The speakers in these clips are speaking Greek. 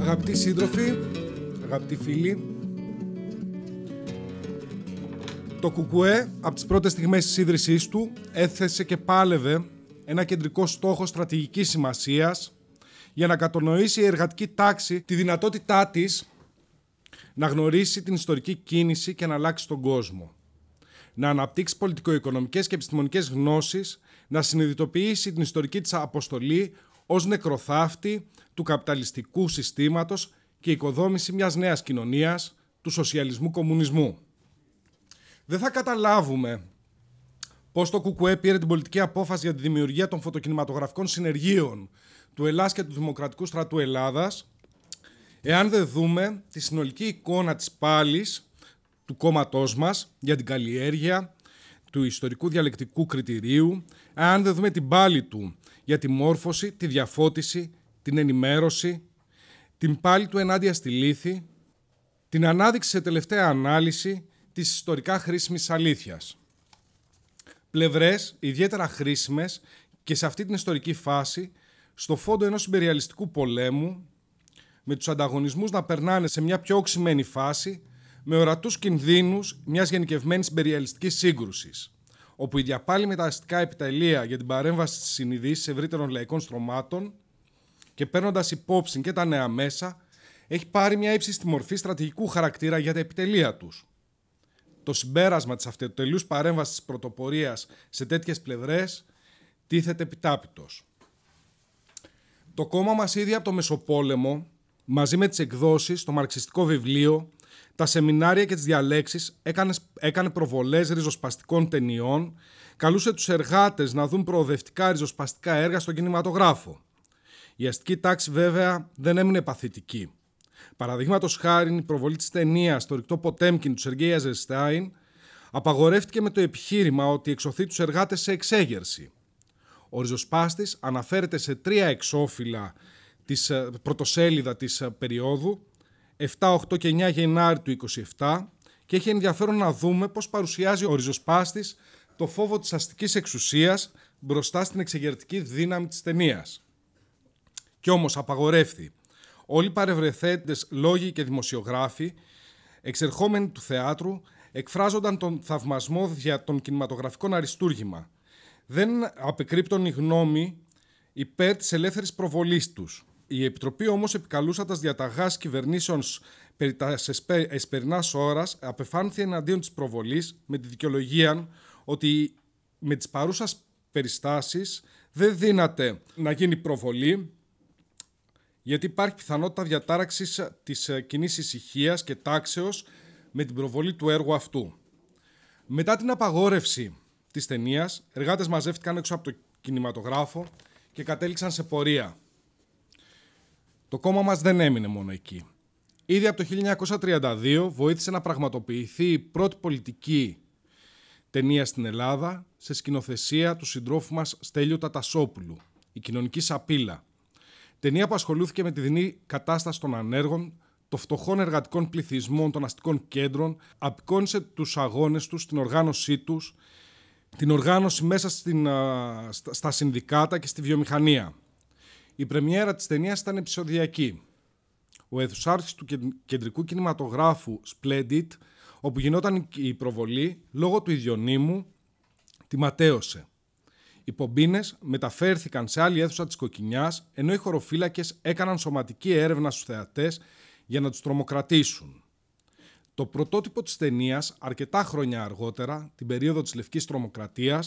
Αγαπητοί σύντροφοι, αγαπητοί φίλοι, το κουκούε από τις πρώτες στιγμές της του έθεσε και πάλευε ένα κεντρικό στόχο στρατηγικής σημασίας για να κατονοήσει η εργατική τάξη τη δυνατότητά της να γνωρίσει την ιστορική κίνηση και να αλλάξει τον κόσμο. Να αναπτύξει πολιτικο-οικονομικέ και επιστημονικές γνώσεις, να συνειδητοποιήσει την ιστορική της αποστολή ως νεκροθάφτη του καπιταλιστικού συστήματος και οικοδόμηση μιας νέας κοινωνίας του σοσιαλισμού-κομμουνισμού. Δεν θα καταλάβουμε Πώς το ΚΚΕ πήρε την πολιτική απόφαση για τη δημιουργία των φωτοκινηματογραφικών συνεργείων του Ελλάς και του Δημοκρατικού Στρατού Ελλάδας, εάν δεν δούμε τη συνολική εικόνα της πάλης του κόμματός μας για την καλλιέργεια του ιστορικού διαλεκτικού κριτηρίου, εάν δεν δούμε την πάλη του για τη μόρφωση, τη διαφώτιση, την ενημέρωση, την πάλη του ενάντια στη λύθη, την ανάδειξη σε τελευταία ανάλυση της ιστορικά χρήσιμης αλήθειας πλευρές ιδιαίτερα χρήσιμες και σε αυτή την ιστορική φάση, στο φόντο ενός συμπεριαλιστικού πολέμου, με τους ανταγωνισμούς να περνάνε σε μια πιο οξυμένη φάση, με ορατούς κινδύνους μιας γενικευμένης συμπεριαλιστικής σύγκρουσης, όπου η διαπάλη με τα αστικά επιτελεία για την παρέμβαση τη συνειδήσεις ευρύτερων λαϊκών στρωμάτων και παίρνοντας υπόψη και τα νέα μέσα, έχει πάρει μια ύψιστη μορφή στρατηγικού χαρακτήρα για τα επιτελεία τους το συμπέρασμα της αυτοτελούς παρέμβασης της πρωτοπορίας σε τέτοιες πλευρές τίθεται επιτάπητος. Το κόμμα μας ήδη από το Μεσοπόλεμο, μαζί με τις εκδόσεις, το μαρξιστικό βιβλίο, τα σεμινάρια και τις διαλέξεις, έκανε, έκανε προβολές ριζοσπαστικών ταινιών, καλούσε τους εργάτες να δουν προοδευτικά ριζοσπαστικά έργα στον κινηματογράφο. Η αστική τάξη βέβαια δεν έμεινε παθητική. Παραδείγματος χάρη, η προβολή της ταινίας στο ρηκτό Ποτέμκιν του Σεργέη Αζεστάιν απαγορεύτηκε με το επιχείρημα ότι εξωθεί τους εργάτες σε εξέγερση. Ο ριζοσπάστης αναφέρεται σε τρία εξώφυλλα της ε, πρωτοσέλιδα της ε, περίοδου, 7, 8 και 9 Γενάρη του 27 και έχει ενδιαφέρον να δούμε πώς παρουσιάζει ο ριζοσπάστης το φόβο της αστικής εξουσίας μπροστά στην εξεγερτική δύναμη της ταινίας. Κι όμως Όλοι οι παρευρεθέντες λόγοι και δημοσιογράφοι, εξερχόμενοι του θεάτρου, εκφράζονταν τον θαυμασμό για τον κινηματογραφικό αριστούργημα. Δεν απεκρύπτων η γνώμη υπέρ της ελεύθερης προβολής τους. Η Επιτροπή όμως επικαλούσατας διαταγάς κυβερνήσεων περί τα εσπερινάς ώρας απεφάνθη εναντίον της προβολής με τη δικαιολογία ότι με τις παρούσες περιστάσεις δεν δύναται να γίνει προβολή γιατί υπάρχει πιθανότητα διατάραξης ε, της ε, κοινής ησυχίας και τάξεως με την προβολή του έργου αυτού. Μετά την απαγόρευση της ταινίας, εργάτες μαζεύτηκαν έξω από το κινηματογράφο και κατέληξαν σε πορεία. Το κόμμα μας δεν έμεινε μόνο εκεί. Ήδη από το 1932 βοήθησε να πραγματοποιηθεί η πρώτη πολιτική ταινία στην Ελλάδα σε σκηνοθεσία του συντρόφου μας Στέλιου Τατασόπουλου, η κοινωνική σαπίλα, ταινία που ασχολούθηκε με τη δινή κατάσταση των ανέργων, των φτωχών εργατικών πληθυσμών των αστικών κέντρων, απεικόνισε τους αγώνες τους, την οργάνωσή τους, την οργάνωση μέσα στην, στα συνδικάτα και στη βιομηχανία. Η πρεμιέρα της ταινίας ήταν επεισοδιακή. Ο αιθουσάρχης του κεντρικού κινηματογράφου Splendid, όπου γινόταν η προβολή, λόγω του ιδιονύμου, τη ματέωσε. Οι πομπίνες μεταφέρθηκαν σε άλλη αίθουσα της Κοκκινιάς, ενώ οι χωροφύλακες έκαναν σωματική έρευνα στους θεατές για να τους τρομοκρατήσουν. Το πρωτότυπο της ταινίας, αρκετά χρόνια αργότερα, την περίοδο της Λευκής Τρομοκρατίας,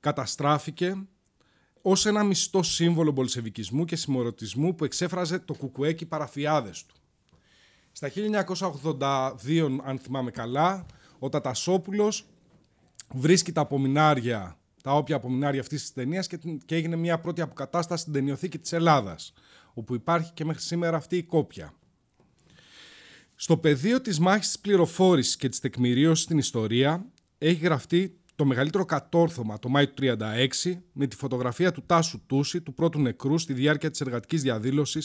καταστράφηκε ως ένα μισθό σύμβολο μπολσεβικισμού και συμμορωτισμού που εξέφραζε το κουκουέκι παραφιάδες του. Στα 1982, αν θυμάμαι καλά, ο Τατασόπουλος βρίσκει τα απομινάρια τα όποια απομεινάρια αυτής της ταινίας και, και έγινε μια πρώτη αποκατάσταση στην ταινιοθήκη της Ελλάδας, όπου υπάρχει και μέχρι σήμερα αυτή η κόπια. Στο πεδίο της μάχης της πληροφόρησης και της τεκμηρίωσης στην ιστορία έχει γραφτεί το μεγαλύτερο κατόρθωμα το Μάιο του 1936 με τη φωτογραφία του Τάσου Τούση, του πρώτου νεκρού, στη διάρκεια της εργατικής διαδήλωσης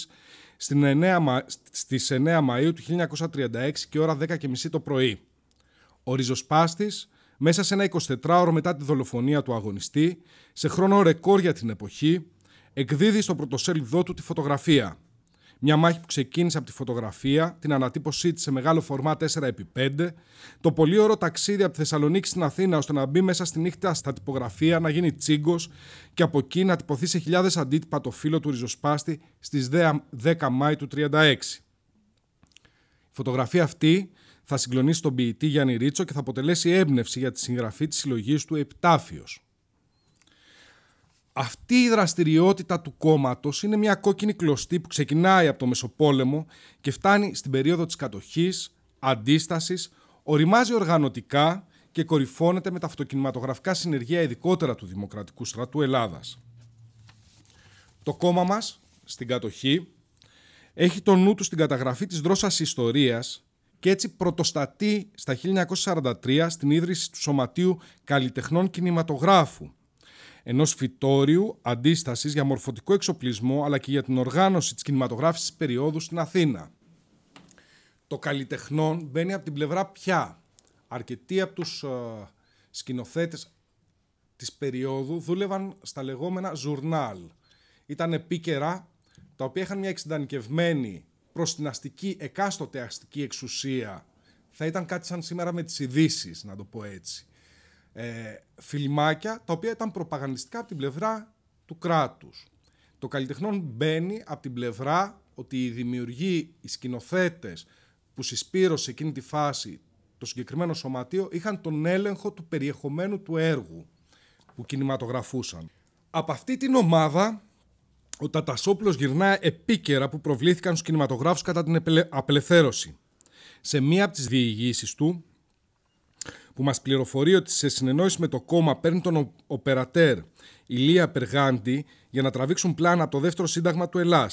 στι 9, Μαου του 1936 και ώρα 10.30 το πρωί. Ο ριζοσπάστης μέσα σε ένα 24ωρο μετά τη δολοφονία του αγωνιστή, σε χρόνο ρεκόρ για την εποχή, εκδίδει στο πρωτοσέλιδό του τη φωτογραφία. Μια μάχη που ξεκίνησε από τη φωτογραφία, την ανατύπωσή της σε μεγάλο φορμά 4x5, το πολύωρο ταξίδι από τη Θεσσαλονίκη στην Αθήνα ώστε να μπει μέσα στη νύχτα στα τυπογραφία, να γίνει τσίγκος και από εκεί να τυπωθεί σε χιλιάδες αντίτυπα το φύλλο του ριζοσπάστη στις 10 Μάη του 1936. Η φωτογραφία αυτή θα συγκλονίσει τον ποιητή Γιάννη Ρίτσο και θα αποτελέσει έμπνευση για τη συγγραφή της συλλογής του «Επιτάφιος». Αυτή η δραστηριότητα του κόμματος είναι μια κόκκινη κλωστή που ξεκινάει από το Μεσοπόλεμο και φτάνει στην περίοδο της κατοχής, αντίστασης, οριμάζει οργανωτικά και κορυφώνεται με τα αυτοκινηματογραφικά συνεργεία ειδικότερα του Δημοκρατικού Στρατού Ελλάδας. Το κόμμα μας, στην κατοχή, έχει το νου του στην καταγραφή της δρόσας ιστορίας και έτσι πρωτοστατεί στα 1943 στην ίδρυση του Σωματείου Καλλιτεχνών Κινηματογράφου, ενός φυτόριου αντίστασης για μορφωτικό εξοπλισμό αλλά και για την οργάνωση της τη περίοδου στην Αθήνα. Το καλλιτεχνών μπαίνει από την πλευρά πια. Αρκετοί από τους σκηνοθέτε σκηνοθέτες της περίοδου δούλευαν στα λεγόμενα ζουρνάλ. Ήταν επίκαιρα, τα οποία είχαν μια εξεντανικευμένη Προς την αστική, εκάστοτε αστική εξουσία θα ήταν κάτι σαν σήμερα με τις ειδήσει, να το πω έτσι. Ε, φιλμάκια τα οποία ήταν προπαγανδιστικά από την πλευρά του κράτους. Το καλλιτεχνών μπαίνει από την πλευρά ότι οι δημιουργοί, οι σκηνοθέτες που συσπήρωσε εκείνη τη φάση το συγκεκριμένο σωματείο είχαν τον έλεγχο του περιεχομένου του έργου που κινηματογραφούσαν. Από αυτή την ομάδα ο Τατασόπουλος γυρνά επίκαιρα που προβλήθηκαν στους κινηματογράφους κατά την απελευθέρωση. Σε μία από τις διηγήσεις του, που μας πληροφορεί ότι σε συνεννόηση με το κόμμα παίρνει τον οπερατέρ Ηλία Περγάντη για να τραβήξουν πλάνα από το δεύτερο σύνταγμα του Ελλάς.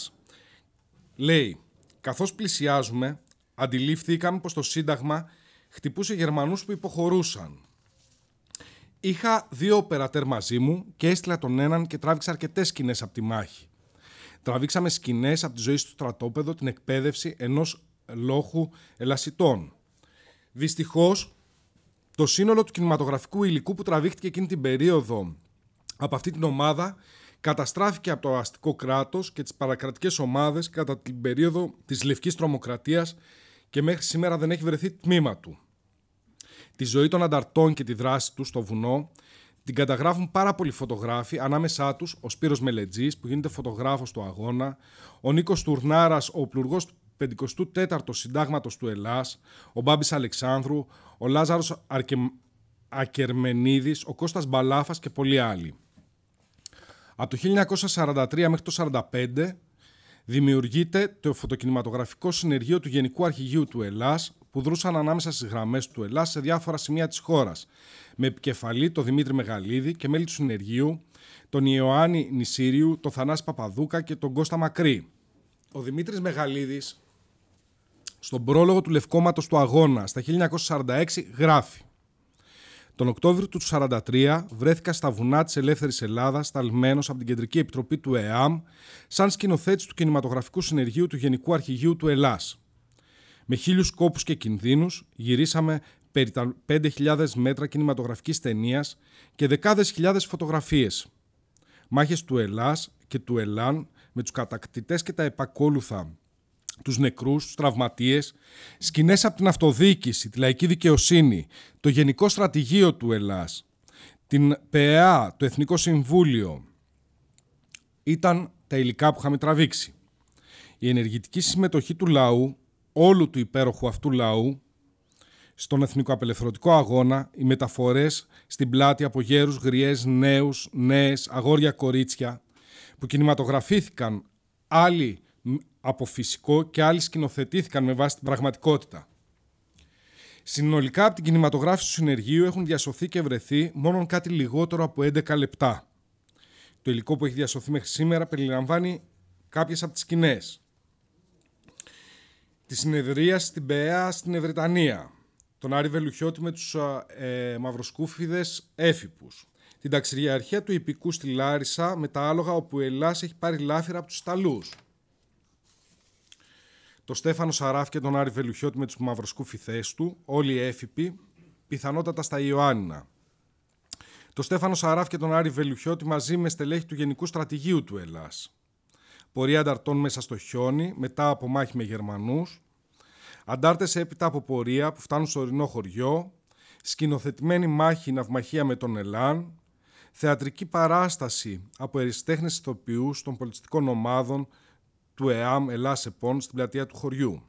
Λέει, καθώς πλησιάζουμε, αντιλήφθηκαμε πως το σύνταγμα χτυπούσε Γερμανούς που υποχωρούσαν. Είχα δύο οπερατέρ μαζί μου και έστειλα τον έναν και τράβηξα αρκετές σκηνές από τη μάχη. Τραβήξαμε σκηνές από τη ζωή στο στρατόπεδο, την εκπαίδευση ενός λόχου ελασιτών. Δυστυχώς, το σύνολο του κινηματογραφικού υλικού που τραβήχτηκε εκείνη την περίοδο από αυτή την ομάδα καταστράφηκε από το αστικό κράτος και τις παρακρατικές ομάδες κατά την περίοδο της λευκής τρομοκρατίας, και μέχρι σήμερα δεν έχει βρεθεί τμήμα του. Τη ζωή των ανταρτών και τη δράση τους στο βουνό την καταγράφουν πάρα πολλοί φωτογράφοι, ανάμεσά τους ο Σπύρος Μελετζής που γίνεται φωτογράφος του αγώνα, ο Νίκος Τουρνάρας, ο πλουργο του 54ου Συντάγματος του Ελλάς, ο Λάζαρο Αλεξάνδρου, ο Λάζαρος Αρκε... Ακερμενίδης, ο Κώστας Μπαλάφας και πολλοί άλλοι. Από το 1943 μέχρι το 1945 δημιουργείται το φωτοκινηματογραφικό συνεργείο του Γενικού Αρχηγείου του Ελλάς που δρούσαν ανάμεσα στις γραμμές του Ελλάς σε διάφορα σημεία της χώρας, με επικεφαλή τον Δημήτρη Μεγαλίδη και μέλη του συνεργείου, τον Ιωάννη Νησίριου, τον Θανάση Παπαδούκα και τον Κώστα Μακρύ. Ο Δημήτρης Μεγαλίδης, στον πρόλογο του Λευκόματος του Αγώνα στα 1946, γράφει. Τον Οκτώβριο του 1943 βρέθηκα στα βουνά της Ελεύθερης Ελλάδας, σταλμένος από την Κεντρική Επιτροπή του ΕΑΜ, σαν σκηνοθέτης του Κινηματογραφικού Συνεργείου του Γενικού Αρχηγείου του Ελλάδα. Με χίλιους κόπους και κινδύνους γυρίσαμε περί τα 5.000 μέτρα κινηματογραφικής ταινίας και δεκάδες χιλιάδες φωτογραφίες. Μάχες του Ελλάς και του Ελάν με τους κατακτητές και τα επακόλουθα, τους νεκρούς, τους τραυματίες, σκηνές από την αυτοδιοίκηση, τη λαϊκή δικαιοσύνη, το Γενικό Στρατηγείο του Ελλάς, την ΠΕΑ, το Εθνικό Συμβούλιο, ήταν τα υλικά που είχαμε τραβήξει. Η ενεργητική συμμετοχή του λαού όλου του υπέροχου αυτού λαού στον εθνικό απελευθερωτικό αγώνα, οι μεταφορές στην πλάτη από γέρους, γριές, νέους, νέες, αγόρια, κορίτσια, που κινηματογραφήθηκαν άλλοι από φυσικό και άλλοι σκηνοθετήθηκαν με βάση την πραγματικότητα. Συνολικά από την κινηματογράφηση του συνεργείου έχουν διασωθεί και βρεθεί μόνο κάτι λιγότερο από 11 λεπτά. Το υλικό που έχει διασωθεί μέχρι σήμερα περιλαμβάνει κάποιες από τις σκηνές της συνεδρίας στην ΠΕΑ στην Ευρετανία, τον Άρη Βελουχιώτη με τους ε, μαυροσκούφιδες την ταξιδιαρχία του υπηκού στη Λάρισα με τα άλογα όπου η Ελλάς έχει πάρει λάφυρα από τους Ιταλού. το Στέφανο Σαράφ και τον Άρη Βελουχιώτη με τους μαυροσκούφιδε του, όλοι έφυποι, πιθανότατα στα Ιωάννα. Το Στέφανο Σαράφ και τον Άρη Βελουχιώτη μαζί με στελέχη του Γενικού Στρατηγίου του Ελλάς πορεία ανταρτών μέσα στο χιόνι, μετά από μάχη με Γερμανούς, Αντάρτες έπειτα από πορεία που φτάνουν στο ορεινό χωριό, σκηνοθετημένη μάχη ναυμαχία με τον Ελάν, θεατρική παράσταση από εριστέχνες ηθοποιούς των πολιτιστικών ομάδων του ΕΑΜ Ελλά ΕΠΟΝ στην πλατεία του χωριού.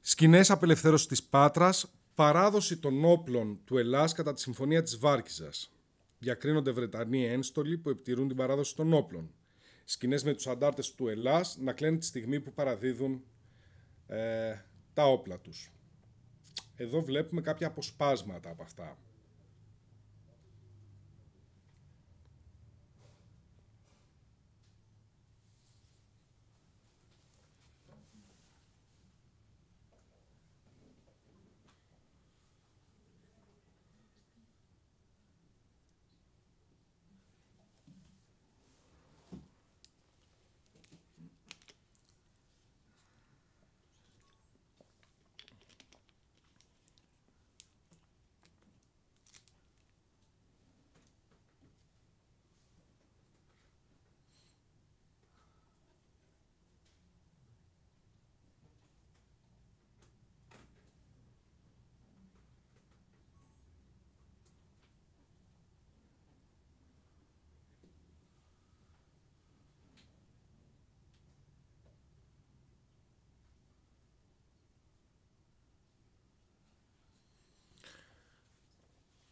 Σκηνές απελευθέρωσης της Πάτρας, παράδοση των όπλων του Ελλά κατά τη Συμφωνία της Βάρκιζας. Διακρίνονται Βρετανοί ένστολοι που επιτηρούν την παράδοση των όπλων. Σκηνές με τους αντάρτες του Ελλά να κλαίνουν τη στιγμή που παραδίδουν ε, τα όπλα τους. Εδώ βλέπουμε κάποια αποσπάσματα από αυτά.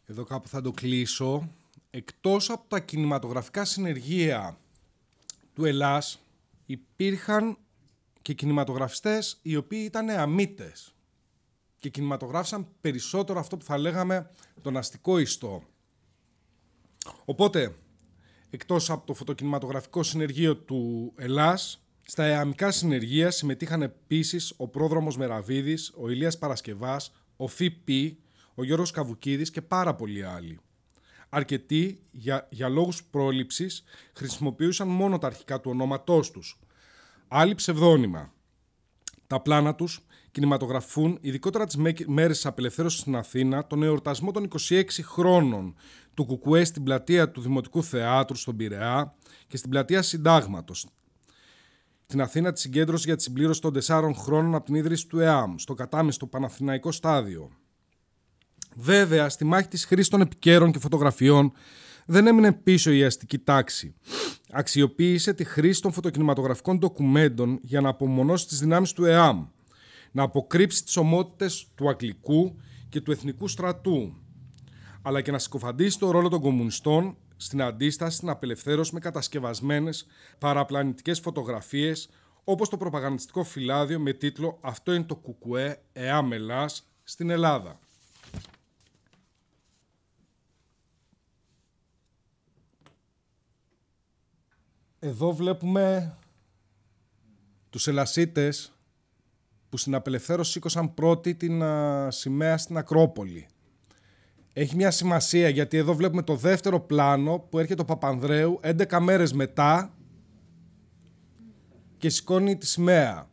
Εδώ κάπου θα το κλείσω. Εκτός από τα κινηματογραφικά συνεργεία του Ελλάς, υπήρχαν και κινηματογραφιστές οι οποίοι ήταν αμύτες και κινηματογράφησαν περισσότερο αυτό που θα λέγαμε τον αστικό ιστό. Οπότε, εκτός από το φωτοκινηματογραφικό συνεργείο του Ελλάς, στα εαμικά συνεργεία συμμετείχαν επίσης ο πρόδρομος Μεραβίδης, ο Ηλίας Παρασκευάς, ο ΦΠ, ο Γιώργος Καβουκίδης και πάρα πολλοί άλλοι. Αρκετοί, για, για λόγους πρόληψης, χρησιμοποιούσαν μόνο τα αρχικά του ονόματός τους. Άλλοι ψευδόνυμα. Τα πλάνα τους κινηματογραφούν, ειδικότερα τις μέρες της απελευθέρωσης στην Αθήνα, τον εορτασμό των 26 χρόνων του Κουκουέ στην πλατεία του Δημοτικού Θεάτρου στον Πειραιά και στην πλατεία Συντάγματος, την Αθήνα τη συγκέντρωση για τη συμπλήρωση των 4 χρόνων από την ίδρυση του ΕΑΜ, στο κατάμεστο Παναθηναϊκό Στάδιο. Βέβαια, στη μάχη της χρήσης των επικαίρων και φωτογραφιών δεν έμεινε πίσω η αστική τάξη. Αξιοποίησε τη χρήση των φωτοκινηματογραφικών ντοκουμέντων για να απομονώσει τις δυνάμεις του ΕΑΜ, να αποκρύψει τις ομότητες του Αγγλικού και του Εθνικού Στρατού, αλλά και να συκοφαντήσει το ρόλο των κομμουνιστών στην αντίσταση στην απελευθέρωση με κατασκευασμένες παραπλανητικές φωτογραφίες όπως το προπαγανδιστικό φυλάδιο με τίτλο «Αυτό είναι το κουκουέ εάμελάς στην Ελλάδα». Εδώ βλέπουμε τους ελασίτες που στην απελευθέρωση σήκωσαν πρώτη την α, σημαία στην Ακρόπολη. Έχει μια σημασία γιατί εδώ βλέπουμε το δεύτερο πλάνο που έρχεται ο Παπανδρέου 11 μέρες μετά και σηκώνει τη σημαία.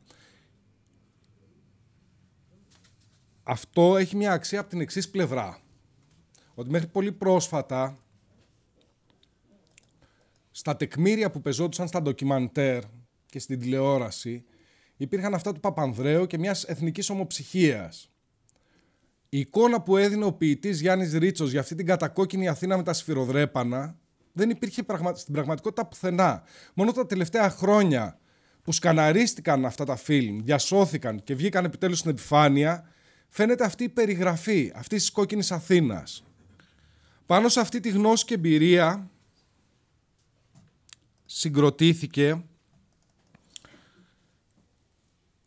Αυτό έχει μια αξία από την εξής πλευρά. Ότι μέχρι πολύ πρόσφατα στα τεκμήρια που πεζόντουσαν στα ντοκιμαντέρ και στην τηλεόραση υπήρχαν αυτά του Παπανδρέου και μιας εθνικής ομοψυχίας. Η εικόνα που έδινε ο ποιητής Γιάννης Ρίτσος για αυτή την κατακόκκινη Αθήνα με τα σφυροδρέπανα δεν υπήρχε πραγμα... στην πραγματικότητα πουθενά. Μόνο τα τελευταία χρόνια που σκαναρίστηκαν αυτά τα φιλμ, διασώθηκαν και βγήκαν επιτέλους στην επιφάνεια, φαίνεται αυτή η περιγραφή αυτή της κόκκινης Αθήνας. Πάνω σε αυτή τη γνώση και εμπειρία συγκροτήθηκε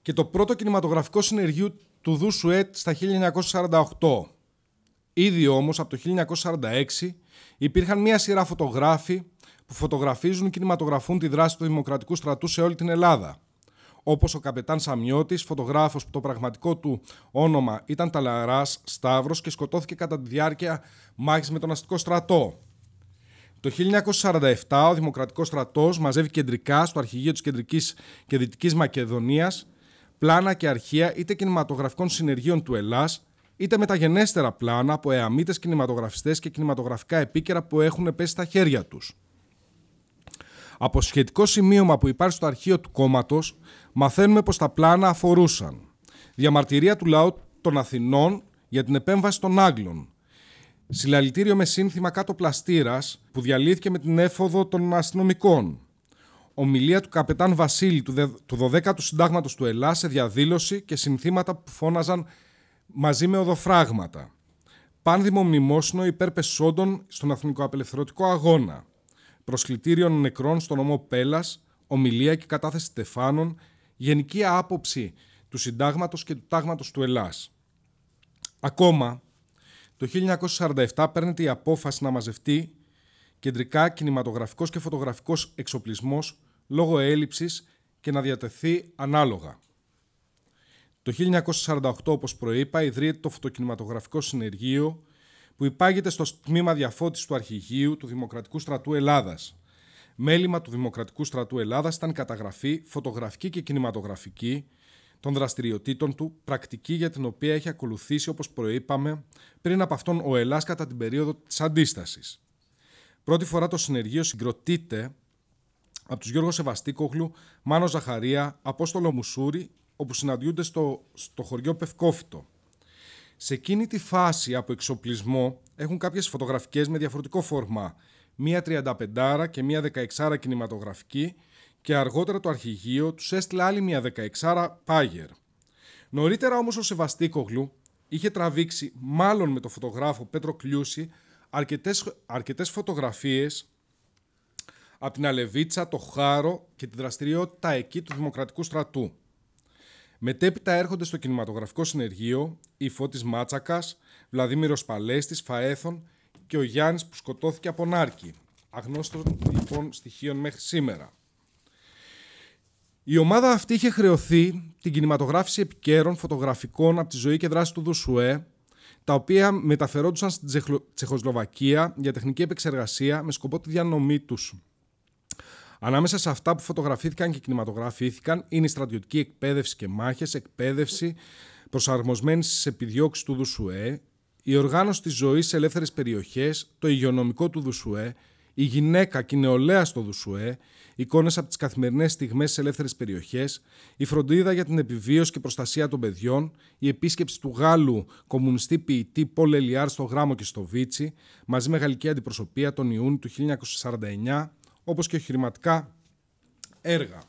και το πρώτο κινηματογραφικό συνεργείο του Σουέτ» στα 1948. Ήδη όμως από το 1946 υπήρχαν μία σειρά φωτογράφοι που φωτογραφίζουν και κινηματογραφούν τη δράση του Δημοκρατικού στρατού σε όλη την Ελλάδα. Όπως ο καπετάν Σαμιώτης, φωτογράφος που το πραγματικό του όνομα ήταν Ταλαράς Σταύρος και σκοτώθηκε κατά τη διάρκεια μάχης με τον αστικό στρατό. Το 1947 ο Δημοκρατικός στρατός μαζεύει κεντρικά στο αρχηγείο της Κεντρικής και Δυτικής Μακεδονίας πλάνα και αρχεία είτε κινηματογραφικών συνεργείων του Ελλάς, είτε μεταγενέστερα πλάνα από εαμίτες κινηματογραφιστές και κινηματογραφικά επίκαιρα που έχουν πέσει στα χέρια τους. Από σχετικό σημείωμα που υπάρχει στο αρχείο του κόμματος, μαθαίνουμε πως τα πλάνα αφορούσαν διαμαρτυρία του λαού των Αθηνών για την επέμβαση των Άγγλων, Συλλαλητήριο με σύνθημα κάτω πλαστήρας που διαλύθηκε με την έφοδο των αστυνομικών. Ομιλία του καπετάν Βασίλη του 12ου Συντάγματος του Ελλάς σε διαδήλωση και συνθήματα που φώναζαν μαζί με οδοφράγματα. Πάνδημο μνημόσυνο υπέρ πεσόντων στον Απελευθερωτικό Αγώνα. Προσκλητήριο νεκρών στον Ομό Πέλλα, ομιλία και κατάθεση τεφάνων, γενική άποψη του Συντάγματος και του Τάγματος του Ελλάς. Ακόμα, το 1947 παίρνεται η απόφαση να μαζευτεί κεντρικά κινηματογραφικός και φωτογραφικός εξοπλισμός λόγω έλλειψης και να διατεθεί ανάλογα. Το 1948, όπως προείπα, ιδρύεται το Φωτοκινηματογραφικό Συνεργείο που υπάγεται στο τμήμα διαφώτισης του Αρχηγείου του Δημοκρατικού Στρατού Ελλάδας. Μέλημα του Δημοκρατικού Στρατού Ελλάδας ήταν καταγραφή φωτογραφική και κινηματογραφική των δραστηριοτήτων του, πρακτική για την οποία έχει ακολουθήσει, όπως προείπαμε, πριν από αυτόν ο Ελλάς κατά την περίοδο της αντίστασης. Πρώτη φορά το συνεργείο συγκροτείται από τους Γιώργος Σεβαστίκογλου, Μάνο Ζαχαρία, Απόστολο Μουσούρη, όπου συναντιούνται στο, στο χωριό Πευκόφυτο. Σε εκείνη τη φάση από εξοπλισμό έχουν κάποιες φωτογραφικές με διαφορετικό φόρμα, μία 35 και μία 16 κινηματογραφική και αργότερα το αρχηγείο τους έστειλε άλλη μία 16 πάγερ. Νωρίτερα όμως ο Σεβαστίκογλου είχε τραβήξει, μάλλον με τον φωτογράφο Πέτρο Κλιούση, αρκετές, αρκετές φωτογραφίες από την Αλεβίτσα, το Χάρο και τη δραστηριότητα εκεί του Δημοκρατικού Στρατού. Μετέπειτα έρχονται στο κινηματογραφικό συνεργείο η Φώτης Μάτσακας, Βλαδίμηρος Παλέστης, Φαέθων και ο Γιάννης που σκοτώθηκε από Νάρκη. Αγνώστων λοιπόν στοιχείων μέχρι σήμερα. Η ομάδα αυτή είχε χρεωθεί την κινηματογράφηση επικαίρων φωτογραφικών από τη ζωή και δράση του Δουσουέ, τα οποία μεταφερόντουσαν στην Τσεχοσλοβακία για τεχνική επεξεργασία με σκοπό τη διανομή τους. Ανάμεσα σε αυτά που φωτογραφήθηκαν και κινηματογραφήθηκαν είναι η στρατιωτική εκπαίδευση και μάχες, εκπαίδευση προσαρμοσμένη στις επιδιώξεις του Δουσουέ, η οργάνωση της ζωής σε ελεύθερες περιοχές, το υγειονομικό του Δουσουέ, η γυναίκα και η νεολαία στο Δουσουέ, εικόνες από τις καθημερινές στιγμές σε ελεύθερες περιοχές, η φροντίδα για την επιβίωση και προστασία των παιδιών, η επίσκεψη του Γάλλου κομμουνιστή ποιητή Πολ Ελιάρ στο Γράμμο και στο Βίτσι, μαζί με γαλλική αντιπροσωπεία τον Ιούνιο του 1949, όπως και οχυρηματικά έργα.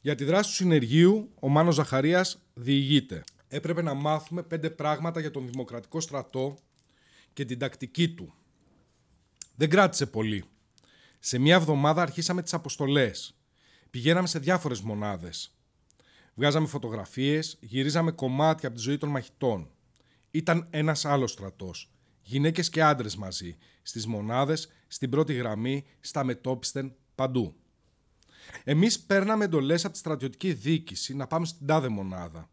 Για τη δράση του συνεργείου, ο Μάνος Ζαχαρίας διηγείται. Έπρεπε να μάθουμε πέντε πράγματα για τον δημοκρατικό στρατό και την τακτική του. Δεν κράτησε πολύ. Σε μία εβδομάδα αρχίσαμε τις αποστολές. Πηγαίναμε σε διάφορες μονάδες. Βγάζαμε φωτογραφίες, γυρίζαμε κομμάτια από τη ζωή των μαχητών. Ήταν ένας άλλος στρατός. Γυναίκες και άντρες μαζί. Στις μονάδες, στην πρώτη γραμμή, στα μετόπιστεν, παντού. Εμείς παίρναμε εντολές από τη στρατιωτική διοίκηση να πάμε στην τάδε μονάδα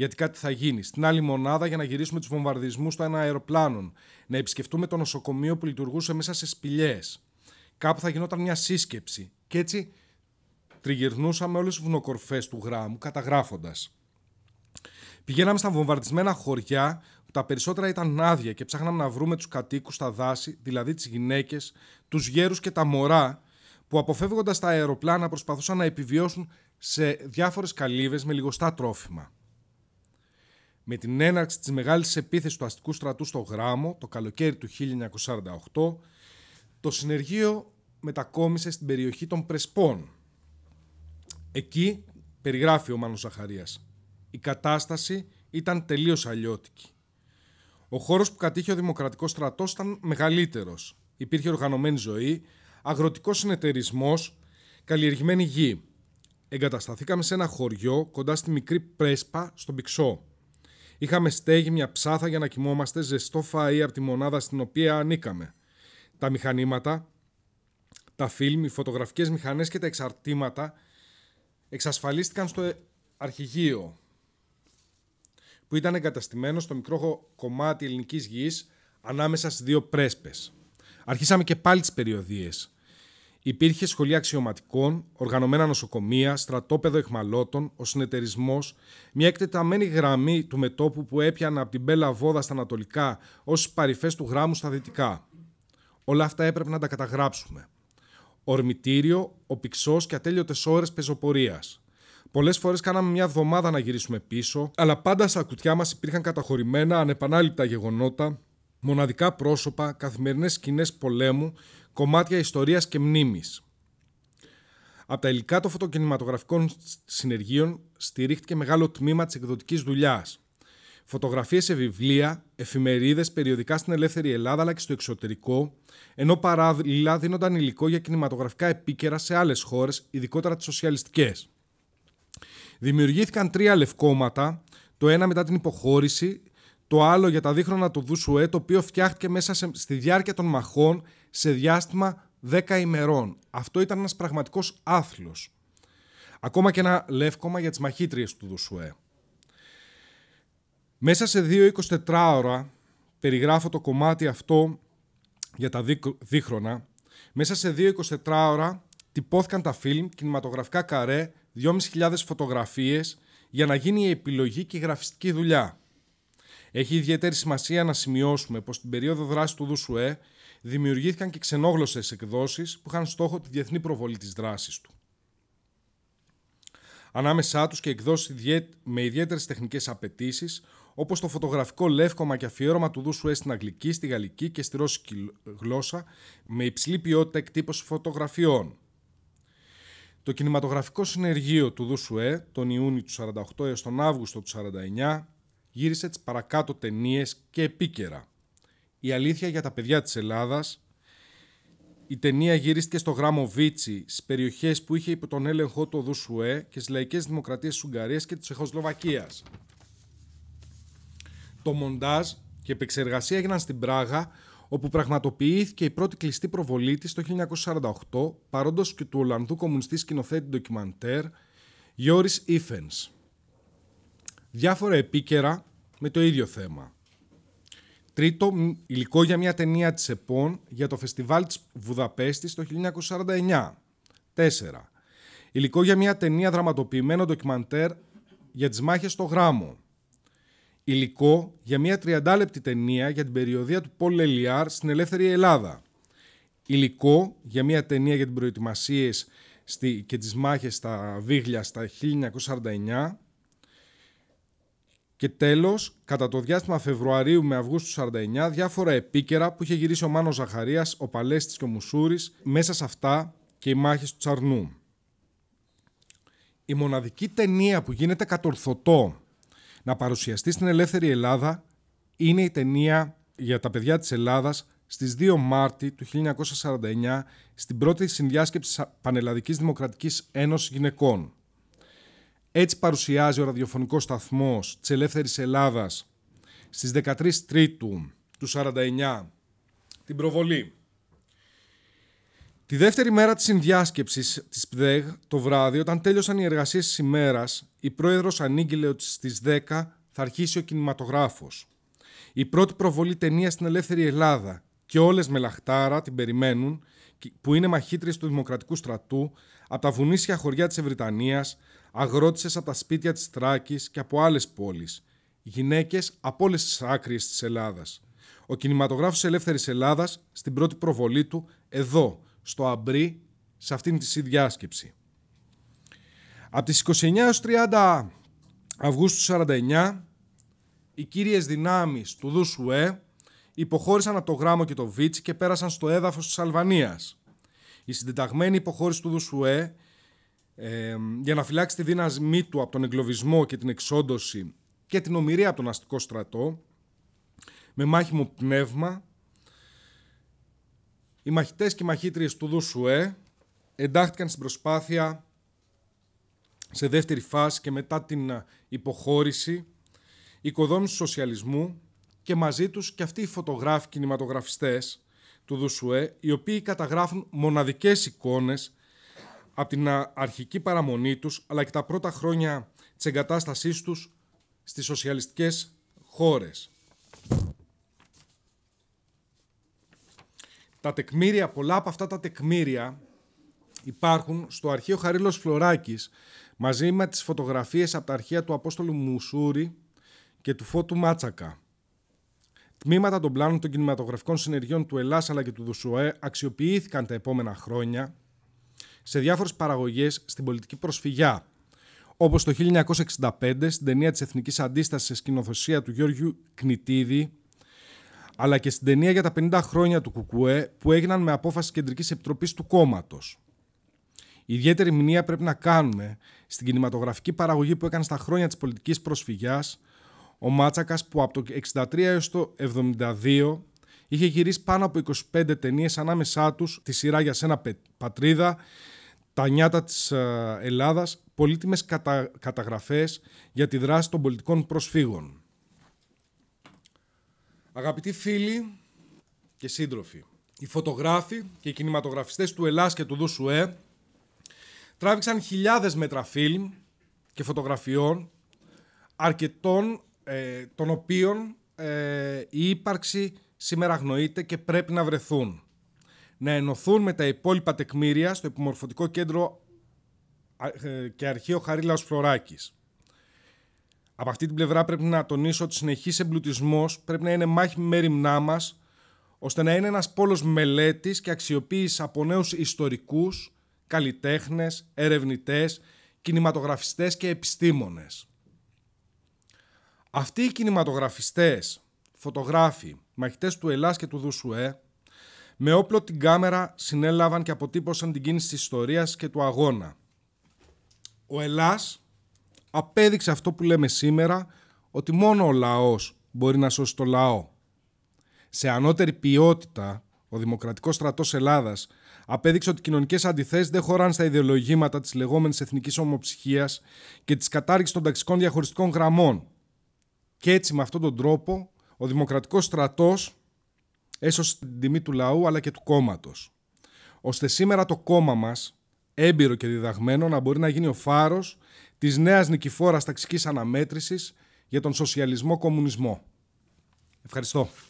γιατί κάτι θα γίνει. Στην άλλη μονάδα για να γυρίσουμε τους βομβαρδισμούς των αεροπλάνων. Να επισκεφτούμε το νοσοκομείο που λειτουργούσε μέσα σε σπηλιές. Κάπου θα γινόταν μια σύσκεψη. Και έτσι τριγυρνούσαμε όλες τις βουνοκορφές του γράμμου, καταγράφοντας. Πηγαίναμε στα βομβαρδισμένα χωριά που τα περισσότερα ήταν άδεια και ψάχναμε να βρούμε τους κατοίκους στα δάση, δηλαδή τις γυναίκες, τους γέρους και τα μωρά που αποφεύγοντας τα αεροπλάνα προσπαθούσαν να επιβιώσουν σε διάφορες καλύβες με λιγοστά τρόφιμα. Με την έναρξη της μεγάλης επίθεσης του αστικού στρατού στο Γράμμο το καλοκαίρι του 1948, το συνεργείο μετακόμισε στην περιοχή των Πρεσπών. Εκεί, περιγράφει ο Μάνος Ζαχαρίας, η κατάσταση ήταν τελείως αλλιώτικη. Ο χώρος που κατήχε ο Δημοκρατικός στρατός ήταν μεγαλύτερος. Υπήρχε οργανωμένη ζωή, αγροτικός συνεταιρισμός, καλλιεργημένη γη. Εγκατασταθήκαμε σε ένα χωριό κοντά στη μικρή Πρέσπα, στον Πυξό. Είχαμε στέγη μια ψάθα για να κοιμόμαστε, ζεστό φαΐ από τη μονάδα στην οποία ανήκαμε. Τα μηχανήματα, τα φιλμ, οι φωτογραφικές μηχανές και τα εξαρτήματα εξασφαλίστηκαν στο αρχηγείο που ήταν εγκαταστημένο στο μικρό κομμάτι ελληνικής γης ανάμεσα στις δύο πρέσπες. Αρχίσαμε και πάλι τις περιοδίες Υπήρχε σχολή αξιωματικών, οργανωμένα νοσοκομεία, στρατόπεδο εχμαλώτων, ο συνεταιρισμός, μια εκτεταμένη γραμμή του μετόπου που έπιανα από την Μπέλα Βόδα στα ανατολικά ως τι παρυφές του γράμμου στα δυτικά. Όλα αυτά έπρεπε να τα καταγράψουμε. Ορμητήριο, ο πυξός και ατέλειωτες ώρες πεζοπορίας. Πολλές φορές κάναμε μια εβδομάδα να γυρίσουμε πίσω, αλλά πάντα στα κουτιά μας υπήρχαν καταχωρημένα ανεπανάληπτα γεγονότα μοναδικά πρόσωπα, καθημερινές σκηνές πολέμου, κομμάτια ιστορίας και μνήμης. Από τα υλικά των φωτοκινηματογραφικών συνεργείων στηρίχτηκε μεγάλο τμήμα της εκδοτικής δουλειάς. Φωτογραφίες σε βιβλία, εφημερίδες, περιοδικά στην ελεύθερη Ελλάδα αλλά και στο εξωτερικό, ενώ παράλληλα δίνονταν υλικό για κινηματογραφικά επίκαιρα σε άλλες χώρες, ειδικότερα τις σοσιαλιστικές. Δημιουργήθηκαν τρία λευκόματα, το ένα μετά την υποχώρηση, το άλλο για τα δίχρονα του Δουσουέ, το οποίο φτιάχτηκε μέσα σε, στη διάρκεια των μαχών σε διάστημα 10 ημερών. Αυτό ήταν ένας πραγματικός άθλος. Ακόμα και ένα λεύκομα για τις μαχήτριες του Δουσουέ. Μέσα σε 2-24 ώρα, περιγράφω το κομμάτι αυτό για τα δίχρονα, μέσα σε 2-24 ώρα τυπώθηκαν τα φιλμ, κινηματογραφικά καρέ, 2.500 φωτογραφίες για να γίνει η επιλογή και η γραφιστική δουλειά. Έχει ιδιαίτερη σημασία να σημειώσουμε πως στην περίοδο δράσης του ΔΟΣΟΕ δημιουργήθηκαν και ξενόγλωσσες εκδόσεις που είχαν στόχο τη διεθνή προβολή της δράσης του. Ανάμεσά τους και εκδόσεις με ιδιαίτερες τεχνικές απαιτήσεις, όπως το φωτογραφικό λεύκομα και αφιέρωμα του Δούσουέ στην αγγλική, στη γαλλική και στη ρώσικη γλώσσα, με υψηλή ποιότητα εκτύπωση φωτογραφιών. Το κινηματογραφικό συνεργείο του Δούσουε, τον Ιούνιο του 48 έως τον Αύγουστο του 49, γύρισε τις παρακάτω ταινίες και επίκαιρα. Η αλήθεια για τα παιδιά της Ελλάδας, η ταινία γυρίστηκε στο γράμμο Βίτσι, στις περιοχές που είχε υπό τον έλεγχο του οδού και στις λαϊκές δημοκρατίες της Ουγγαρίας και της Εχοσλοβακίας. Το μοντάζ και η επεξεργασία έγιναν στην Πράγα, όπου πραγματοποιήθηκε η πρώτη κλειστή προβολή της το 1948, παρόντος και του Ολλανδού κομμουνιστή σκηνοθέτη ντοκιμαντέρ Γιώρης Ήφενς διάφορα επίκαιρα με το ίδιο θέμα. Τρίτο, υλικό για μια ταινία της ΕΠΟΝ για το φεστιβάλ της Βουδαπέστης το 1949. Τέσσερα, υλικό για μια ταινία δραματοποιημένο ντοκιμαντέρ για τις μάχες στο γράμμο. Υλικό για μια 30 λεπτή ταινία για την περιοδία του Πολ Ελιάρ στην Ελεύθερη Ελλάδα. Υλικό για μια ταινία για την προετοιμασίες και τις μάχες στα Βίγλια στα 1949. Και τέλος, κατά το διάστημα Φεβρουαρίου με Αυγούστου 49, διάφορα επίκαιρα που είχε γυρίσει ο Μάνος Ζαχαρίας, ο Παλέστη και ο Μουσούρης, μέσα σε αυτά και οι μάχες του Τσαρνού. Η μοναδική ταινία που γίνεται κατορθωτό να παρουσιαστεί στην ελεύθερη Ελλάδα είναι η ταινία για τα παιδιά της Ελλάδας στις 2 Μάρτη του 1949 στην πρώτη συνδιάσκεψη Πανελλαδικής Δημοκρατικής Ένωσης Γυναικών. Έτσι παρουσιάζει ο ραδιοφωνικός σταθμός της ελεύθερης Ελλάδας στις 13 Τρίτου του 49 την προβολή. Τη δεύτερη μέρα της συνδιάσκεψης της ΠΔΕΓ το βράδυ, όταν τέλειωσαν οι εργασίες της ημέρας, η πρόεδρος ανήγγειλε ότι στις 10 θα αρχίσει ο κινηματογράφος. Η πρώτη προβολή ταινία στην ελεύθερη Ελλάδα και όλες με λαχτάρα την περιμένουν, που είναι μαχήτριες του Δημοκρατικού Στρατού, από τα βουνίσια χωριά της Ευρυτανίας, αγρότησες από τα σπίτια της Τράκης και από άλλες πόλεις, γυναίκες από όλες τις άκρε της Ελλάδας. Ο κινηματογράφος Ελεύθερης Ελλάδας στην πρώτη προβολή του εδώ, στο Αμπρί, σε αυτήν τη συνδιάσκεψη. Από τις 29 έως 30 Αυγούστου 49, οι κύριες δυνάμεις του Δουσουέ υποχώρησαν από το Γράμμο και το Βίτσι και πέρασαν στο έδαφος της Αλβανίας. Η συντεταγμένη υποχώρηση του Δουσουέ για να φυλάξει τη δύναμή του από τον εγκλωβισμό και την εξόντωση και την ομοιρία από τον αστικό στρατό, με μάχημο πνεύμα, οι μαχητές και μαχήτριες του Δουσουέ εντάχθηκαν στην προσπάθεια σε δεύτερη φάση και μετά την υποχώρηση, οικοδόμηση του σοσιαλισμού και μαζί τους και αυτοί οι φωτογράφοι κινηματογραφιστές του Δουσουέ, οι οποίοι καταγράφουν μοναδικές εικόνες από την αρχική παραμονή τους, αλλά και τα πρώτα χρόνια της εγκατάστασής τους στις σοσιαλιστικές χώρες. Τα τεκμήρια, πολλά από αυτά τα τεκμήρια υπάρχουν στο αρχείο Χαρίλος Φλωράκης μαζί με τις φωτογραφίες από τα αρχεία του Απόστολου Μουσούρη και του Φώτου Μάτσακα. Τμήματα των πλάνων των κινηματογραφικών συνεργειών του Ελλάς αλλά και του Δουσουέ αξιοποιήθηκαν τα επόμενα χρόνια σε διάφορες παραγωγές στην πολιτική προσφυγιά. Όπως το 1965 στην ταινία της Εθνικής Αντίστασης σε σκηνοθεσία του Γιώργιου Κνητίδη αλλά και στην ταινία για τα 50 χρόνια του Κουκουέ που έγιναν με απόφαση Κεντρικής Επιτροπής του κόμματος. Η ιδιαίτερη μνήμα πρέπει να κάνουμε στην κινηματογραφική παραγωγή που έκανε στα χρόνια της πολιτικής προσφυγιάς ο Μάτσακας που από το 63 έως το 72 Είχε γυρίσει πάνω από 25 ταινίες ανάμεσά τους, τη σειρά για σένα πατρίδα, τα νιάτα της ε, Ελλάδας, πολύτιμες κατα... καταγραφές για τη δράση των πολιτικών προσφύγων. Αγαπητοί φίλοι και σύντροφοι, οι φωτογράφοι και οι κινηματογραφιστές του Ελλάς και του Δουσουέ τράβηξαν χιλιάδες μέτρα φιλμ και φωτογραφιών αρκετών ε, των οποίων ε, η ύπαρξη σήμερα αγνοείται και πρέπει να βρεθούν. Να ενωθούν με τα υπόλοιπα τεκμήρια στο Επιμορφωτικό Κέντρο ε, και Αρχείο Χαρίλαος Φλωράκης. Από αυτή την πλευρά πρέπει να τονίσω ότι συνεχής εμπλουτισμός πρέπει να είναι μάχη μέρημνά μας, ώστε να είναι ένας πόλος μελέτης και αξιοποίησης από νέους ιστορικούς, καλλιτέχνες, ερευνητές, κινηματογραφιστές και επιστήμονες. Αυτοί οι κινηματογραφιστές φωτογράφοι, μαχητές του Ελλάς και του Δουσουέ, με όπλο την κάμερα συνέλαβαν και αποτύπωσαν την κίνηση της ιστορίας και του αγώνα. Ο Ελλάς απέδειξε αυτό που λέμε σήμερα, ότι μόνο ο λαός μπορεί να σώσει το λαό. Σε ανώτερη ποιότητα, ο δημοκρατικός στρατός Ελλάδας απέδειξε ότι οι κοινωνικές αντιθέσεις δεν χωράνε στα ιδεολογήματα της λεγόμενης εθνικής ομοψυχίας και της κατάργησης των ταξικών διαχωριστικών γραμμών. Και έτσι, με αυτόν τον τρόπο, ο δημοκρατικός στρατός έσωσε την τιμή του λαού αλλά και του κόμματος. Ώστε σήμερα το κόμμα μας, έμπειρο και διδαγμένο, να μπορεί να γίνει ο φάρος της νέας νικηφόρας ταξικής αναμέτρησης για τον σοσιαλισμό-κομμουνισμό. Ευχαριστώ.